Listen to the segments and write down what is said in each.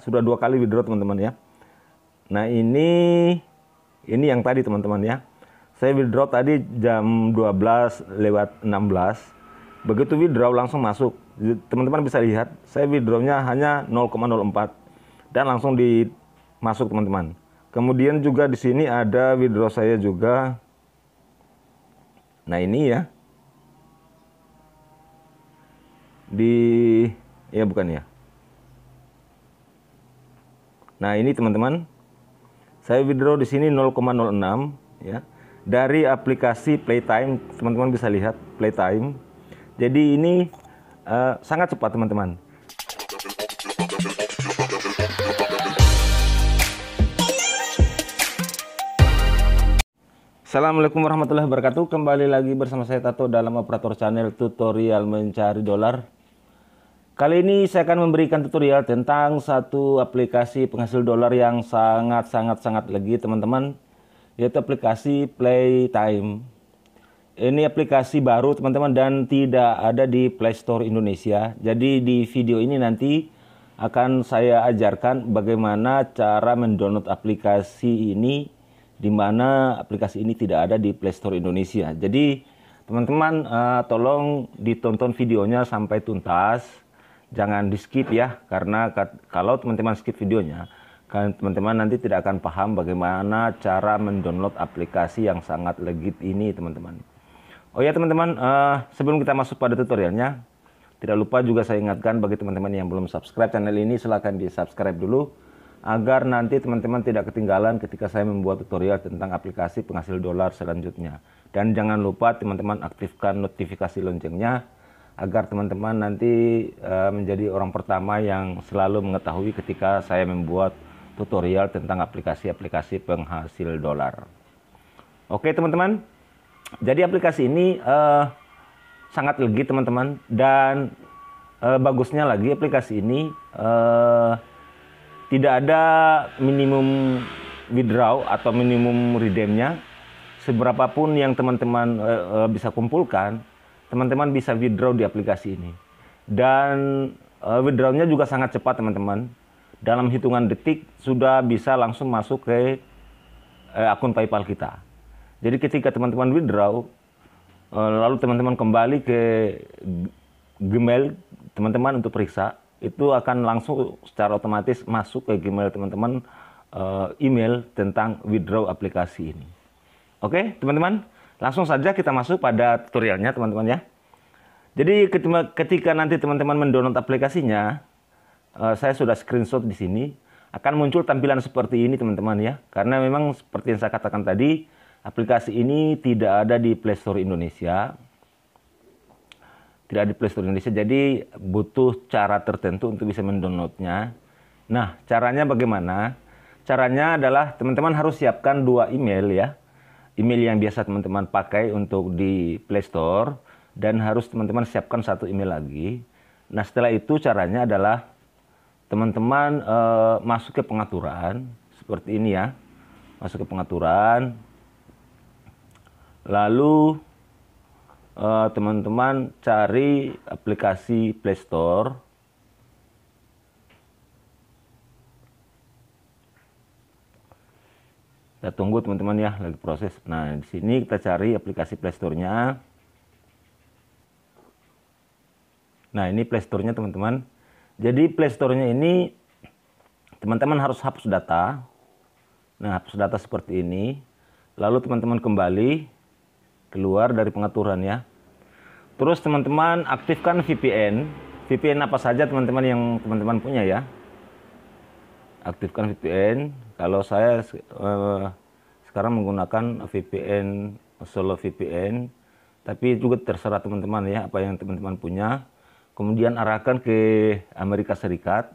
sudah dua kali withdraw teman-teman ya. Nah ini ini yang tadi teman-teman ya. Saya withdraw tadi jam 12 lewat 16. Begitu withdraw langsung masuk. Teman-teman bisa lihat saya withdrawnya hanya 0,04 dan langsung dimasuk teman-teman. Kemudian juga di sini ada withdraw saya juga. Nah ini ya. Di ya bukan ya Nah, ini teman-teman, saya withdraw di sini 0,06 ya. Dari aplikasi Playtime, teman-teman bisa lihat Playtime. Jadi ini uh, sangat cepat, teman-teman. Assalamualaikum warahmatullahi wabarakatuh Kembali lagi bersama saya Tato dalam Operator Channel Tutorial Mencari Dolar Kali ini saya akan memberikan tutorial tentang satu aplikasi penghasil dolar yang sangat-sangat-sangat legi teman-teman Yaitu aplikasi Playtime Ini aplikasi baru teman-teman dan tidak ada di Play Store Indonesia Jadi di video ini nanti akan saya ajarkan bagaimana cara mendownload aplikasi ini di mana aplikasi ini tidak ada di Play Store Indonesia Jadi teman-teman uh, tolong ditonton videonya sampai tuntas jangan di skip ya karena kalau teman-teman skip videonya kan teman-teman nanti tidak akan paham bagaimana cara mendownload aplikasi yang sangat legit ini teman-teman. Oh ya teman-teman, uh, sebelum kita masuk pada tutorialnya, tidak lupa juga saya ingatkan bagi teman-teman yang belum subscribe channel ini silahkan di subscribe dulu agar nanti teman-teman tidak ketinggalan ketika saya membuat tutorial tentang aplikasi penghasil dolar selanjutnya. Dan jangan lupa teman-teman aktifkan notifikasi loncengnya agar teman-teman nanti uh, menjadi orang pertama yang selalu mengetahui ketika saya membuat tutorial tentang aplikasi-aplikasi penghasil dolar. Oke teman-teman, jadi aplikasi ini uh, sangat legit teman-teman dan uh, bagusnya lagi aplikasi ini uh, tidak ada minimum withdraw atau minimum redeemnya. Seberapapun yang teman-teman bisa kumpulkan, teman-teman bisa withdraw di aplikasi ini. Dan uh, withdrawnya juga sangat cepat teman-teman. Dalam hitungan detik sudah bisa langsung masuk ke uh, akun PayPal kita. Jadi ketika teman-teman withdraw, uh, lalu teman-teman kembali ke Gmail teman-teman untuk periksa, itu akan langsung secara otomatis masuk ke Gmail teman-teman uh, email tentang withdraw aplikasi ini. Oke, okay, teman-teman? Langsung saja kita masuk pada tutorialnya teman-teman ya. Jadi ketika nanti teman-teman mendownload aplikasinya, eh, saya sudah screenshot di sini, akan muncul tampilan seperti ini teman-teman ya. Karena memang seperti yang saya katakan tadi, aplikasi ini tidak ada di Play Store Indonesia. Tidak ada di Play Store Indonesia, jadi butuh cara tertentu untuk bisa mendownloadnya. Nah, caranya bagaimana? Caranya adalah teman-teman harus siapkan dua email ya email yang biasa teman-teman pakai untuk di Play Store dan harus teman-teman siapkan satu email lagi. Nah, setelah itu caranya adalah teman-teman e, masuk ke pengaturan seperti ini ya. Masuk ke pengaturan. Lalu eh, teman-teman cari aplikasi Play Store kita tunggu teman-teman ya lagi proses nah di sini kita cari aplikasi playstore-nya nah ini playstore-nya teman-teman jadi playstore-nya ini teman-teman harus hapus data nah hapus data seperti ini lalu teman-teman kembali keluar dari pengaturan ya terus teman-teman aktifkan VPN VPN apa saja teman-teman yang teman-teman punya ya aktifkan VPN. Kalau saya eh, sekarang menggunakan VPN Solo VPN, tapi juga terserah teman-teman ya apa yang teman-teman punya. Kemudian arahkan ke Amerika Serikat.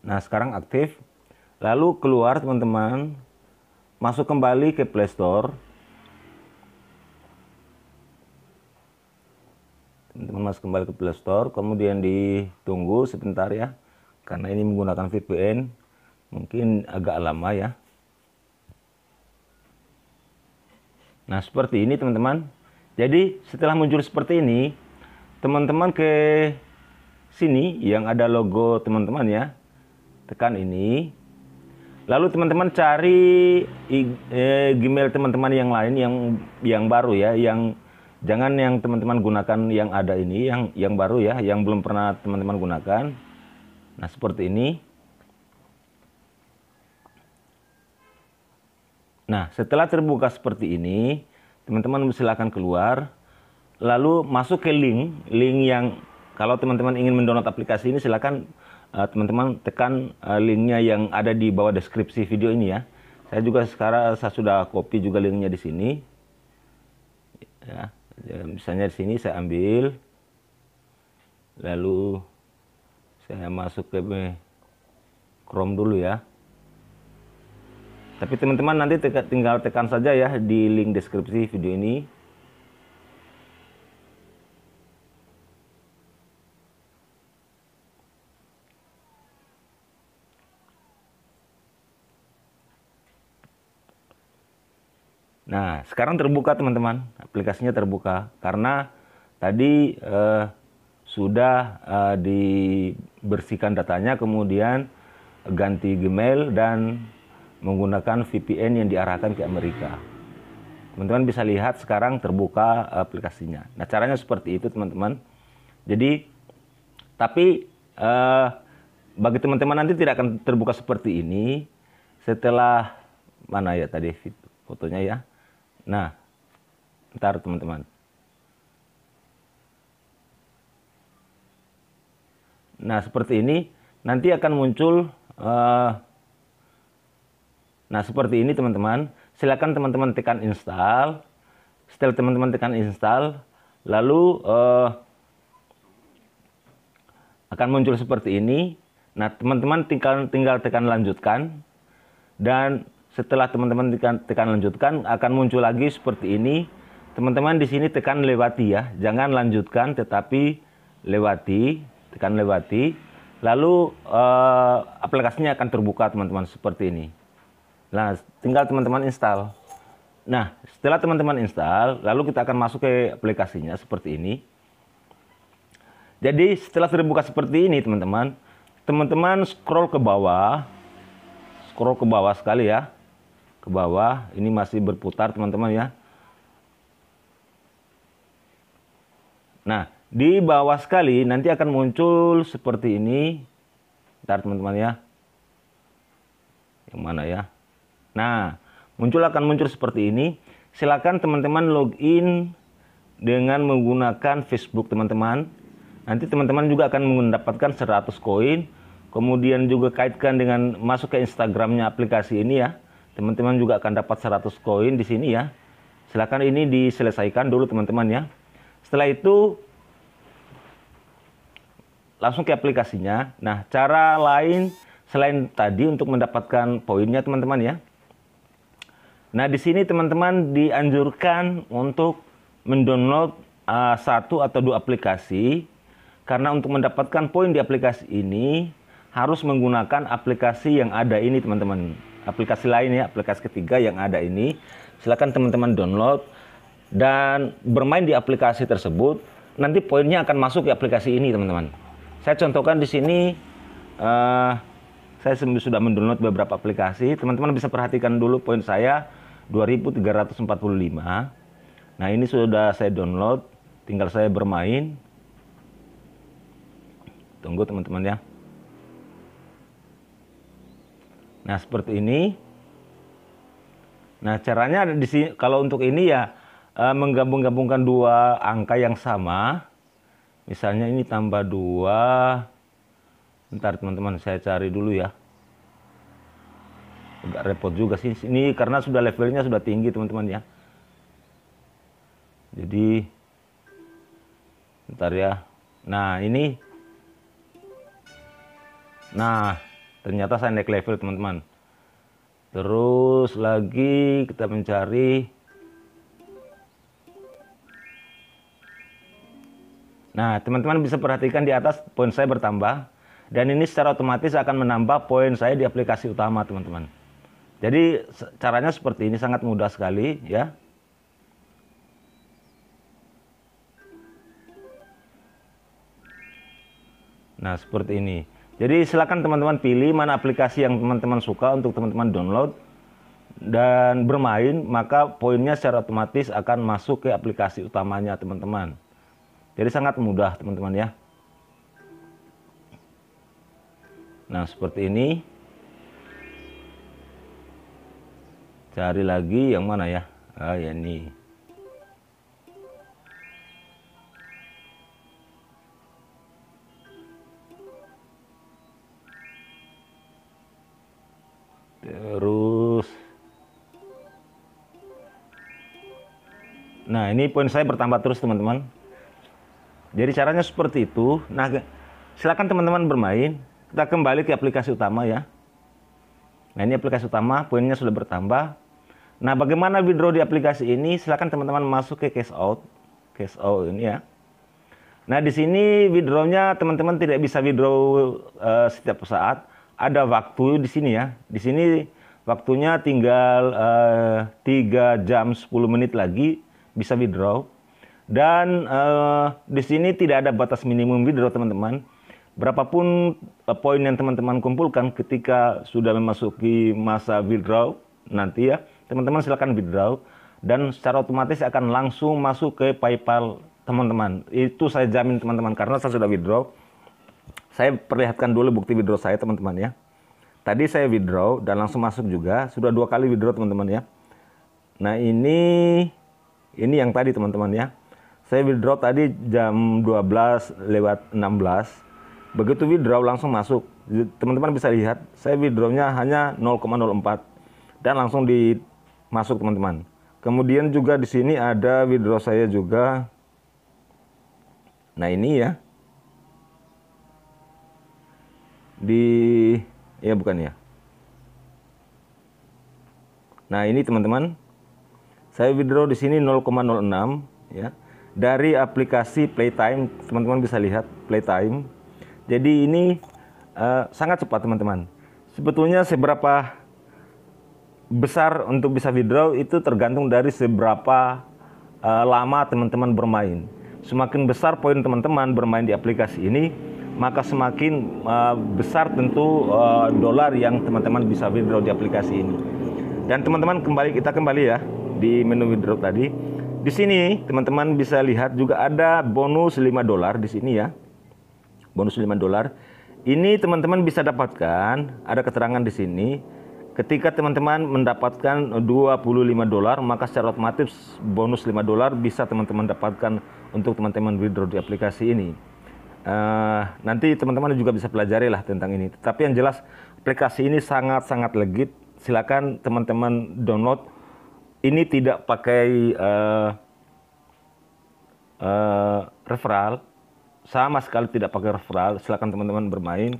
Nah, sekarang aktif. Lalu keluar teman-teman, masuk kembali ke Play Store. teman-teman masuk kembali ke Play Store, kemudian ditunggu sebentar ya. Karena ini menggunakan VPN, mungkin agak lama ya. Nah, seperti ini teman-teman. Jadi, setelah muncul seperti ini, teman-teman ke sini yang ada logo teman-teman ya. Tekan ini. Lalu teman-teman cari e, e, Gmail teman-teman yang lain yang yang baru ya, yang jangan yang teman-teman gunakan yang ada ini yang yang baru ya yang belum pernah teman-teman gunakan nah seperti ini nah setelah terbuka seperti ini teman-teman silahkan keluar lalu masuk ke link link yang kalau teman-teman ingin mendownload aplikasi ini silahkan eh, teman-teman uh, tekan uh, linknya yang ada di bawah deskripsi video ini ya saya juga sekarang saya sudah copy juga linknya di sini ya ya, misalnya di sini saya ambil lalu saya masuk ke Chrome dulu ya tapi teman-teman nanti tinggal tekan saja ya di link deskripsi video ini Nah, sekarang terbuka teman-teman, aplikasinya terbuka karena tadi eh, sudah eh, dibersihkan datanya, kemudian ganti Gmail dan menggunakan VPN yang diarahkan ke Amerika. Teman-teman bisa lihat sekarang terbuka aplikasinya. Nah, caranya seperti itu teman-teman. Jadi, tapi eh, bagi teman-teman nanti tidak akan terbuka seperti ini setelah mana ya tadi fotonya ya Nah, ntar teman-teman. Nah, seperti ini nanti akan muncul uh, Nah, seperti ini teman-teman. Silakan teman-teman tekan install. Setelah teman-teman tekan install, lalu uh, akan muncul seperti ini. Nah, teman-teman tinggal tinggal tekan lanjutkan dan setelah teman-teman tekan, tekan lanjutkan akan muncul lagi seperti ini. Teman-teman di sini tekan lewati ya, jangan lanjutkan tetapi lewati, tekan lewati. Lalu uh, aplikasinya akan terbuka teman-teman seperti ini. Nah, tinggal teman-teman install. Nah, setelah teman-teman install, lalu kita akan masuk ke aplikasinya seperti ini. Jadi setelah terbuka seperti ini teman-teman, teman-teman scroll ke bawah, scroll ke bawah sekali ya ke bawah. Ini masih berputar teman-teman ya. Nah, di bawah sekali nanti akan muncul seperti ini. Ntar teman-teman ya. Yang mana ya? Nah, muncul akan muncul seperti ini. Silakan teman-teman login dengan menggunakan Facebook teman-teman. Nanti teman-teman juga akan mendapatkan 100 koin. Kemudian juga kaitkan dengan masuk ke Instagramnya aplikasi ini ya. Teman-teman juga akan dapat 100 koin di sini ya. Silahkan ini diselesaikan dulu teman-teman ya. Setelah itu langsung ke aplikasinya. Nah, cara lain selain tadi untuk mendapatkan poinnya teman-teman ya. Nah, di sini teman-teman dianjurkan untuk mendownload uh, satu atau dua aplikasi karena untuk mendapatkan poin di aplikasi ini harus menggunakan aplikasi yang ada ini teman-teman aplikasi lain ya, aplikasi ketiga yang ada ini. Silakan teman-teman download dan bermain di aplikasi tersebut. Nanti poinnya akan masuk di aplikasi ini, teman-teman. Saya contohkan di sini uh, saya sudah mendownload beberapa aplikasi. Teman-teman bisa perhatikan dulu poin saya 2345. Nah, ini sudah saya download, tinggal saya bermain. Tunggu teman-teman ya. Nah, seperti ini. Nah, caranya ada di sini kalau untuk ini ya eh, menggabung-gabungkan dua angka yang sama. Misalnya ini tambah dua. ntar teman-teman, saya cari dulu ya. Agak repot juga sih ini karena sudah levelnya sudah tinggi teman-teman ya. Jadi ntar ya. Nah, ini Nah, ternyata saya naik level teman-teman terus lagi kita mencari nah teman-teman bisa perhatikan di atas poin saya bertambah dan ini secara otomatis akan menambah poin saya di aplikasi utama teman-teman jadi caranya seperti ini sangat mudah sekali ya Nah, seperti ini. Jadi silakan teman-teman pilih mana aplikasi yang teman-teman suka untuk teman-teman download dan bermain, maka poinnya secara otomatis akan masuk ke aplikasi utamanya teman-teman. Jadi sangat mudah teman-teman ya. Nah, seperti ini. Cari lagi yang mana ya? Ah, ya ini. terus nah ini poin saya bertambah terus teman-teman jadi caranya seperti itu nah silakan teman-teman bermain kita kembali ke aplikasi utama ya nah ini aplikasi utama poinnya sudah bertambah nah bagaimana withdraw di aplikasi ini silakan teman-teman masuk ke cash out cash out ini ya Nah, di sini withdrawnya teman-teman tidak bisa withdraw uh, setiap saat ada waktu di sini ya. Di sini waktunya tinggal uh, eh, 3 jam 10 menit lagi bisa withdraw. Dan uh, di sini tidak ada batas minimum withdraw teman-teman. Berapapun uh, poin yang teman-teman kumpulkan ketika sudah memasuki masa withdraw nanti ya, teman-teman silakan withdraw dan secara otomatis akan langsung masuk ke PayPal teman-teman. Itu saya jamin teman-teman karena saya sudah withdraw saya perlihatkan dulu bukti withdraw saya teman-teman ya. Tadi saya withdraw dan langsung masuk juga. Sudah dua kali withdraw teman-teman ya. Nah ini ini yang tadi teman-teman ya. Saya withdraw tadi jam 12 lewat 16. Begitu withdraw langsung masuk. Teman-teman bisa lihat saya withdrawnya hanya 0,04 dan langsung dimasuk teman-teman. Kemudian juga di sini ada withdraw saya juga. Nah ini ya. di ya bukan ya. Nah, ini teman-teman. Saya withdraw di sini 0,06 ya. Dari aplikasi Playtime, teman-teman bisa lihat Playtime. Jadi ini uh, sangat cepat, teman-teman. Sebetulnya seberapa besar untuk bisa withdraw itu tergantung dari seberapa uh, lama teman-teman bermain. Semakin besar poin teman-teman bermain di aplikasi ini, maka semakin uh, besar tentu uh, dolar yang teman-teman bisa withdraw di aplikasi ini. Dan teman-teman kembali kita kembali ya di menu withdraw tadi. Di sini teman-teman bisa lihat juga ada bonus 5 dolar di sini ya. Bonus 5 dolar. Ini teman-teman bisa dapatkan, ada keterangan di sini. Ketika teman-teman mendapatkan 25 dolar, maka secara otomatis bonus 5 dolar bisa teman-teman dapatkan untuk teman-teman withdraw di aplikasi ini. Uh, nanti teman-teman juga bisa pelajari lah tentang ini. Tapi yang jelas aplikasi ini sangat-sangat legit. Silakan teman-teman download. Ini tidak pakai uh, uh, referral, sama sekali tidak pakai referral. Silakan teman-teman bermain.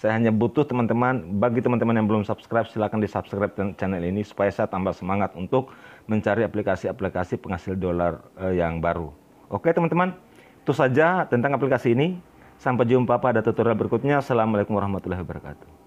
Saya hanya butuh teman-teman, bagi teman-teman yang belum subscribe, silahkan di subscribe channel ini supaya saya tambah semangat untuk mencari aplikasi-aplikasi penghasil dolar yang baru. Oke teman-teman, itu saja tentang aplikasi ini. Sampai jumpa pada tutorial berikutnya. Assalamualaikum warahmatullahi wabarakatuh.